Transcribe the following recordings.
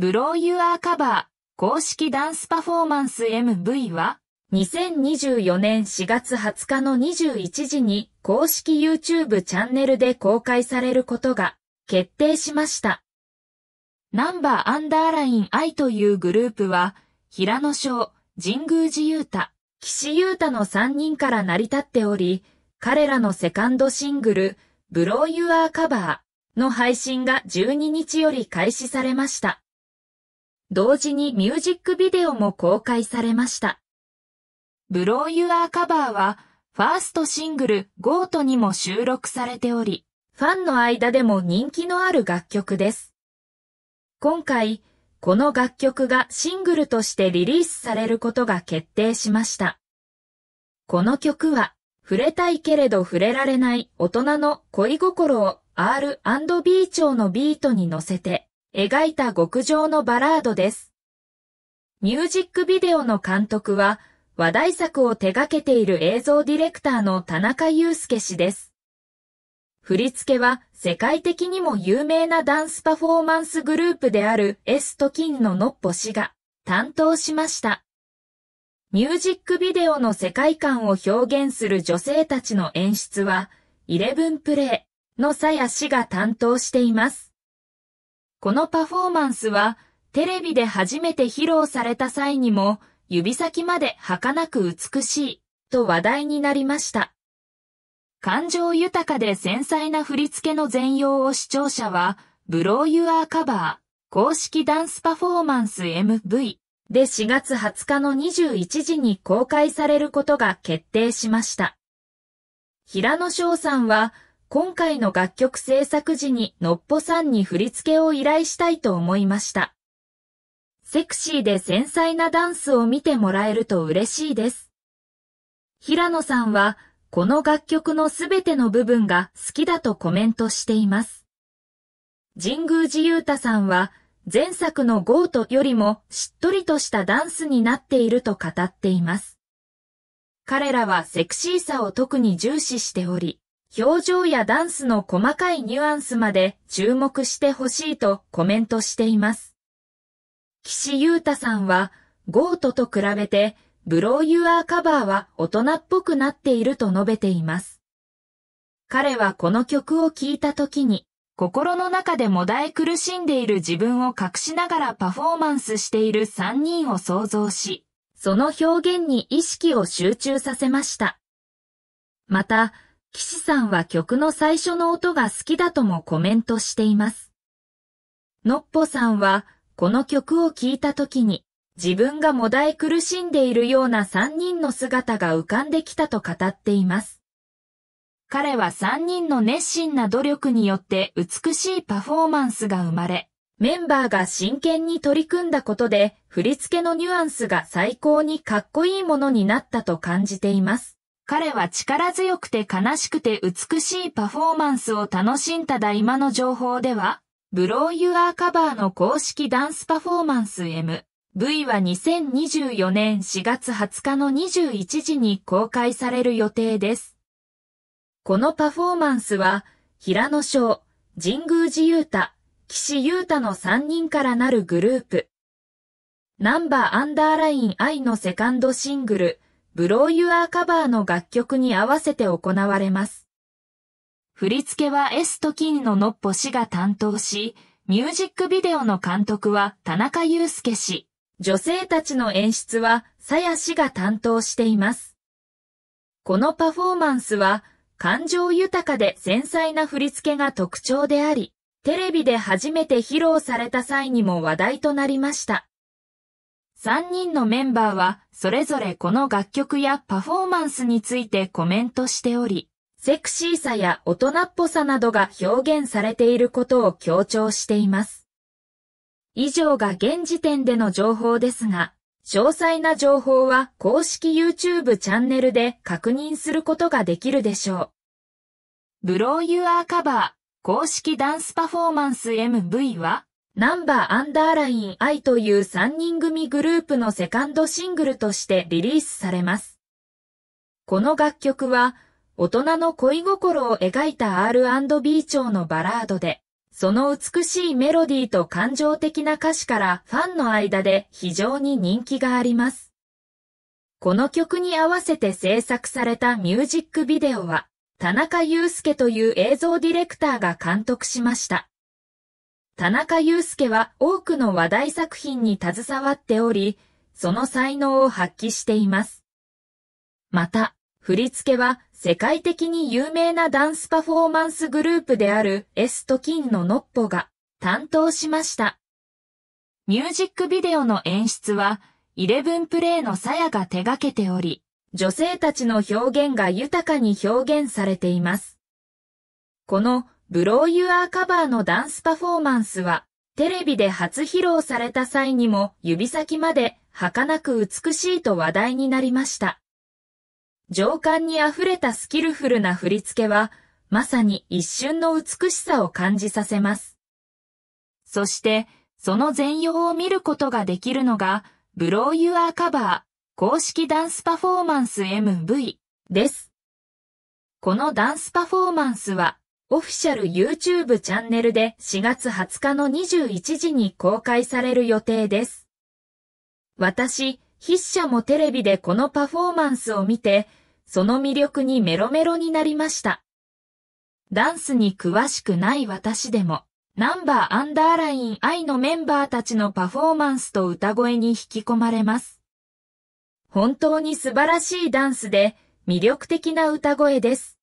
ブローユアーカバー、公式ダンスパフォーマンス MV は、2024年4月20日の21時に公式 YouTube チャンネルで公開されることが決定しました。ナンバーアンダーライン I というグループは、平野翔、神宮寺優太、岸優太の3人から成り立っており、彼らのセカンドシングル、ブローユアーカバーの配信が12日より開始されました。同時にミュージックビデオも公開されました。ブローユアーカバーは、ファーストシングル、ゴートにも収録されており、ファンの間でも人気のある楽曲です。今回、この楽曲がシングルとしてリリースされることが決定しました。この曲は、触れたいけれど触れられない大人の恋心を R&B 調のビートに乗せて、描いた極上のバラードです。ミュージックビデオの監督は、話題作を手掛けている映像ディレクターの田中祐介氏です。振り付けは世界的にも有名なダンスパフォーマンスグループであるエストキンのノッポ氏が担当しました。ミュージックビデオの世界観を表現する女性たちの演出は、イレブンプレイの鞘や氏が担当しています。このパフォーマンスは、テレビで初めて披露された際にも、指先まで儚く美しい、と話題になりました。感情豊かで繊細な振り付けの全容を視聴者は、ブローユアーカバー、公式ダンスパフォーマンス MV で4月20日の21時に公開されることが決定しました。平野翔さんは、今回の楽曲制作時にのっぽさんに振り付けを依頼したいと思いました。セクシーで繊細なダンスを見てもらえると嬉しいです。平野さんは、この楽曲のすべての部分が好きだとコメントしています。神宮寺勇太さんは、前作のゴートよりもしっとりとしたダンスになっていると語っています。彼らはセクシーさを特に重視しており、表情やダンスの細かいニュアンスまで注目してほしいとコメントしています。岸優太さんは、ゴートと比べて、ブローユアーカバーは大人っぽくなっていると述べています。彼はこの曲を聴いた時に、心の中でもだえ苦しんでいる自分を隠しながらパフォーマンスしている3人を想像し、その表現に意識を集中させました。また、岸さんは曲の最初の音が好きだともコメントしています。のっぽさんは、この曲を聴いた時に、自分がもだえ苦しんでいるような3人の姿が浮かんできたと語っています。彼は3人の熱心な努力によって美しいパフォーマンスが生まれ、メンバーが真剣に取り組んだことで振り付けのニュアンスが最高にかっこいいものになったと感じています。彼は力強くて悲しくて美しいパフォーマンスを楽しんだだ今の情報では、ブローユアーカバーの公式ダンスパフォーマンス M。V は2024年4月20日の21時に公開される予定です。このパフォーマンスは、平野翔、神宮寺優太、岸優太の3人からなるグループ。ナンバーアンダーライン I のセカンドシングル、ブローユアーカバーの楽曲に合わせて行われます。振り付けはエスキと金のノッポ氏が担当し、ミュージックビデオの監督は田中祐介氏。女性たちの演出は、さや氏が担当しています。このパフォーマンスは、感情豊かで繊細な振り付けが特徴であり、テレビで初めて披露された際にも話題となりました。3人のメンバーは、それぞれこの楽曲やパフォーマンスについてコメントしており、セクシーさや大人っぽさなどが表現されていることを強調しています。以上が現時点での情報ですが、詳細な情報は公式 YouTube チャンネルで確認することができるでしょう。ブローユアーカバー公式ダンスパフォーマンス MV はナンバーアンダーライン I という3人組グループのセカンドシングルとしてリリースされます。この楽曲は、大人の恋心を描いた R&B 調のバラードで、その美しいメロディーと感情的な歌詞からファンの間で非常に人気があります。この曲に合わせて制作されたミュージックビデオは、田中祐介という映像ディレクターが監督しました。田中祐介は多くの話題作品に携わっており、その才能を発揮しています。また、振り付けは世界的に有名なダンスパフォーマンスグループである S とンのノッポが担当しました。ミュージックビデオの演出は、イレブンプレイのさやが手掛けており、女性たちの表現が豊かに表現されています。このブローユアーカバーのダンスパフォーマンスは、テレビで初披露された際にも指先まで儚く美しいと話題になりました。情感に溢れたスキルフルな振り付けは、まさに一瞬の美しさを感じさせます。そして、その全容を見ることができるのが、ブローユアーカバー公式ダンスパフォーマンス MV です。このダンスパフォーマンスは、オフィシャル YouTube チャンネルで4月20日の21時に公開される予定です。私、筆者もテレビでこのパフォーマンスを見て、その魅力にメロメロになりました。ダンスに詳しくない私でも、ナンバーアンダーライン愛のメンバーたちのパフォーマンスと歌声に引き込まれます。本当に素晴らしいダンスで、魅力的な歌声です。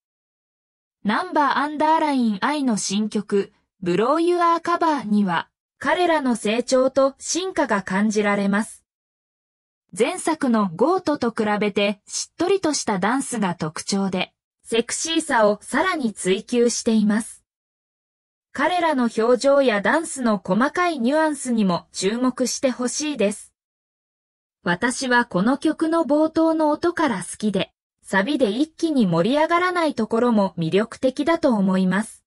ナンバーアンダーライン I の新曲、ブローユアーカバーには、彼らの成長と進化が感じられます。前作のゴートと比べてしっとりとしたダンスが特徴で、セクシーさをさらに追求しています。彼らの表情やダンスの細かいニュアンスにも注目してほしいです。私はこの曲の冒頭の音から好きで、サビで一気に盛り上がらないところも魅力的だと思います。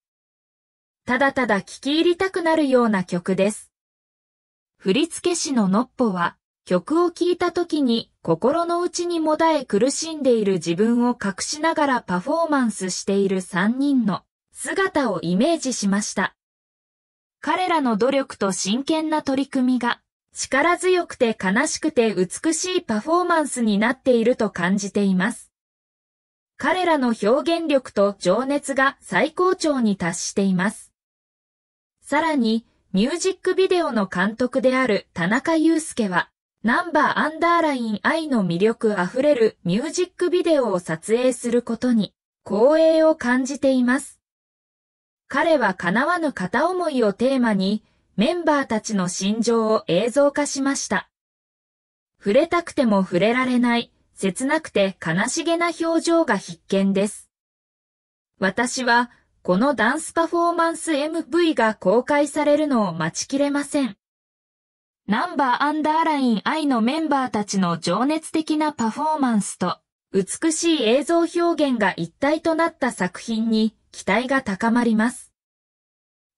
ただただ聴き入りたくなるような曲です。振付師のノッポは、曲を聴いた時に心の内にもだえ苦しんでいる自分を隠しながらパフォーマンスしている3人の姿をイメージしました。彼らの努力と真剣な取り組みが力強くて悲しくて美しいパフォーマンスになっていると感じています。彼らの表現力と情熱が最高潮に達しています。さらに、ミュージックビデオの監督である田中祐介は、ナンバーアンダーライン愛の魅力あふれるミュージックビデオを撮影することに光栄を感じています。彼は叶わぬ片思いをテーマにメンバーたちの心情を映像化しました。触れたくても触れられない切なくて悲しげな表情が必見です。私は、このダンスパフォーマンス MV が公開されるのを待ちきれません。ナンバーアンダーライン I のメンバーたちの情熱的なパフォーマンスと、美しい映像表現が一体となった作品に期待が高まります。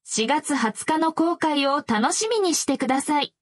4月20日の公開を楽しみにしてください。